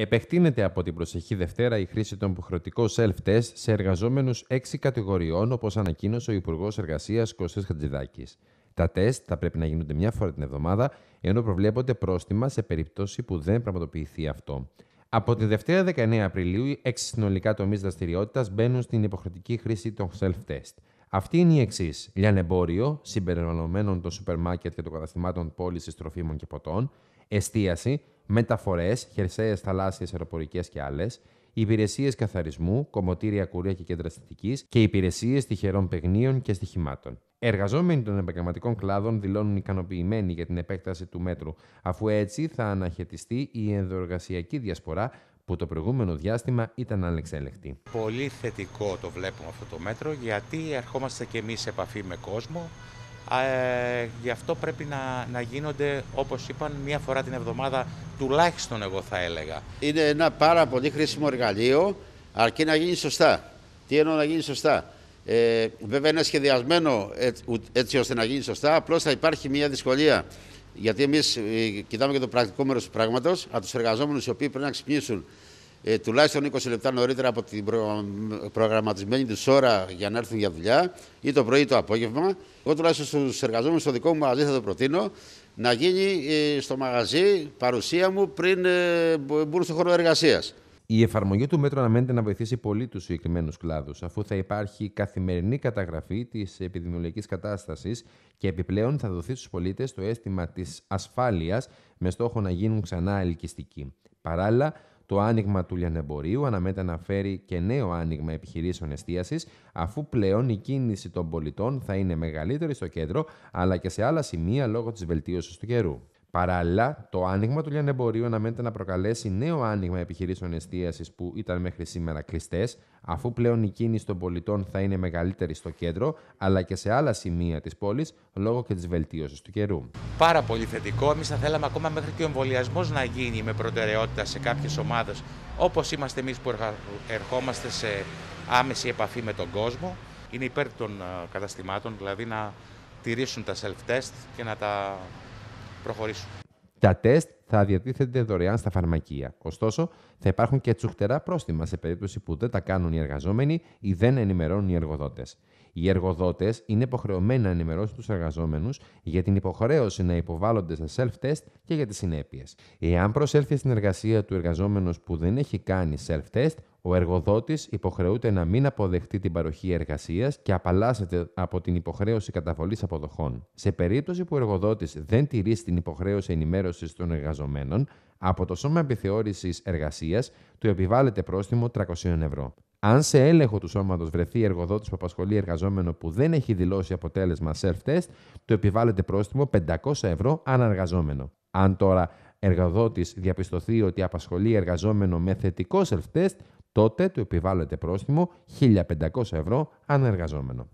Επεκτείνεται από την προσεχή Δευτέρα η χρήση των υποχρεωτικών self-test σε εργαζόμενους 6 κατηγοριών, όπως ανακοίνωσε ο Υπουργός Εργασίας Κωστή Χατζηδάκης. Τα τεστ θα πρέπει να γίνονται μια φορά την εβδομάδα, ενώ προβλέπονται πρόστιμα σε περίπτωση που δεν πραγματοποιηθεί αυτό. Από τη Δευτέρα 19 Απριλίου, 6 συνολικά τομείς δραστηριότητας μπαίνουν στην υποχρεωτική χρήση των self-test. Αυτή είναι η εξής. Λιανεμπόριο συμπεριλαμβανομένων των σούπερ μάρκετ και των καταστημάτων πώλησης τροφίμων και ποτών, εστίαση, μεταφορές, χερσαίες, θαλάσσιες, αεροπορικές και άλλες, υπηρεσίες καθαρισμού, κομμωτήρια, κουρία και κέντρα αισθητικής και υπηρεσίες τυχερών παιγνίων και στοιχημάτων. Εργαζόμενοι των επαγγελματικών κλάδων δηλώνουν ικανοποιημένοι για την επέκταση του μέτρου, αφού έτσι θα αναχαιτιστεί η ενδοεργασιακή διασπορά που το προηγούμενο διάστημα ήταν ανεξέλεκτη. Πολύ θετικό το βλέπουμε αυτό το μέτρο γιατί ερχόμαστε και εμείς σε επαφή με κόσμο. Ε, γι' αυτό πρέπει να, να γίνονται, όπως είπαν, μία φορά την εβδομάδα τουλάχιστον εγώ θα έλεγα. Είναι ένα πάρα πολύ χρήσιμο εργαλείο αρκεί να γίνει σωστά. Τι εννοώ να γίνει σωστά. Ε, βέβαια είναι σχεδιασμένο ε, έτσι, ώστε να γίνει σωστά, απλώς θα υπάρχει μία δυσκολία. Γιατί εμείς ε, κοιτάμε και το πρακτικό μέρος του πράγματος, από τους εργαζόμενους οι οποίοι πρέπει να ξυπνήσουν ε, τουλάχιστον 20 λεπτά νωρίτερα από την προ... προγραμματισμένη τους ώρα για να έρθουν για δουλειά ή το πρωί ή το απόγευμα. Εγώ τουλάχιστον στους εργαζόμενους στο δικό μου μαγαζί θα το προτείνω να γίνει ε, στο μαγαζί παρουσία μου πριν ε, μπουν στον χώρο εργασίας. Η εφαρμογή του μέτρου αναμένεται να βοηθήσει πολύ τους συγκεκριμένους κλάδους, αφού θα υπάρχει καθημερινή καταγραφή της επιδημιολογικής κατάστασης και επιπλέον θα δοθεί στους πολίτες το αίσθημα της ασφάλειας με στόχο να γίνουν ξανά ελκυστικοί. Παράλληλα, το άνοιγμα του λιανεμπορίου αναμένεται να φέρει και νέο άνοιγμα επιχειρήσεων εστίασης, αφού πλέον η κίνηση των πολιτών θα είναι μεγαλύτερη στο κέντρο αλλά και σε άλλα σημεία λόγω της βελτίωσης του καιρού. Παράλληλα, το άνοιγμα του λιανεμπορίου αναμένεται να προκαλέσει νέο άνοιγμα επιχειρήσεων εστίασης που ήταν μέχρι σήμερα κλειστές, αφού πλέον η κίνηση των πολιτών θα είναι μεγαλύτερη στο κέντρο αλλά και σε άλλα σημεία της πόλης λόγω και της βελτίωσης του καιρού. Πάρα πολύ θετικό. Εμείς θα θέλαμε ακόμα μέχρι και ο εμβολιασμός να γίνει με προτεραιότητα σε κάποιες ομάδες όπως είμαστε εμείς που ερχόμαστε σε άμεση επαφή με τον κόσμο. Είναι υπέρ των ε, καταστημάτων, δηλαδή να τηρήσουν τα self-test και να τα τα τεστ θα διατίθενται δωρεάν στα φαρμακεία. Ωστόσο, θα υπάρχουν και τσουχτερά πρόστιμα σε περίπτωση που δεν τα κάνουν οι εργαζόμενοι ή δεν ενημερώνουν οι εργοδότες. Οι εργοδότες είναι υποχρεωμένοι να ενημερώσουν τους εργαζόμενους για την υποχρέωση να υποβάλλονται σε self-test και για τις συνέπειες. Εάν προσέλθει στην εργασία του εργαζόμενος που δεν έχει κάνει self-test, ο εργοδότης υποχρεούται να μην αποδεχτεί την παροχή εργασίας και απαλλάσσεται από την υποχρέωση καταβολής αποδοχών. Σε περίπτωση που ο εργοδότης δεν τηρεί την υποχρέωση ενημέρωσης των εργαζομένων, από το Σώμα Επιθεώρησης Εργασίας του επιβάλλεται πρόστιμο 300 ευρώ. Αν σε έλεγχο του σώματος βρεθεί εργοδότης που απασχολεί εργαζόμενο που δεν έχει δηλώσει αποτέλεσμα self-test, του επιβάλλεται πρόστιμο 500 ευρώ αναργαζόμενο. Αν τώρα εργοδότης διαπιστωθεί ότι απασχολεί εργαζόμενο με θετικό self-test, τότε του επιβάλλεται πρόστιμο 1.500 ευρώ ανεργαζόμενο.